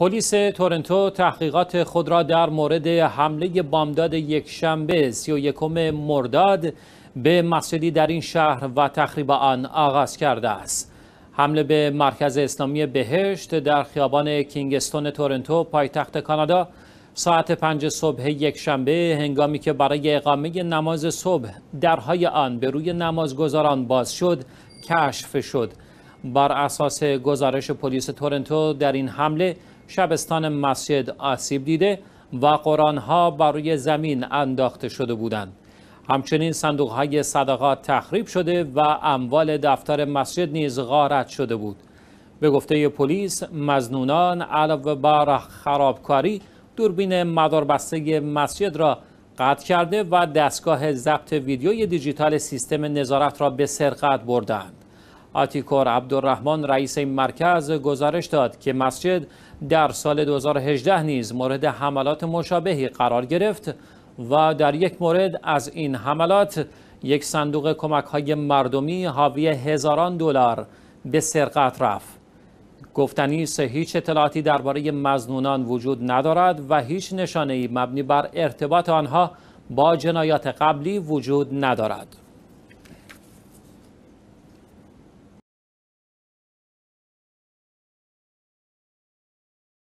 پلیس تورنتو تحقیقات خود را در مورد حمله بامداد یکشنبه 31 مرداد به مسجدی در این شهر و تخریب آن آغاز کرده است. حمله به مرکز اسلامی بهشت در خیابان کینگستون تورنتو پایتخت کانادا ساعت پنج صبح یک شنبه هنگامی که برای اقامه نماز صبح درهای آن به روی نمازگزاران باز شد کشف شد بر اساس گزارش پلیس تورنتو در این حمله شبستان مسجد آسیب دیده و ها بر روی زمین انداخته شده بودند. همچنین صندوق های صدقات تخریب شده و اموال دفتر مسجد نیز غارت شده بود. به گفته پلیس مزنونان علاوه بر خرابکاری دوربین مداربسته مسجد را قطع کرده و دستگاه ضبط ویدیوی دیجیتال سیستم نظارت را به سرقت بردند. آتیکور عبدالرحمن رئیس این مرکز گزارش داد که مسجد در سال 2018 نیز مورد حملات مشابهی قرار گرفت و در یک مورد از این حملات یک صندوق کمک های مردمی حاوی هزاران دلار به سرقت رفت گفتنی سه هیچ اطلاعاتی درباره مزنونان وجود ندارد و هیچ ای مبنی بر ارتباط آنها با جنایات قبلی وجود ندارد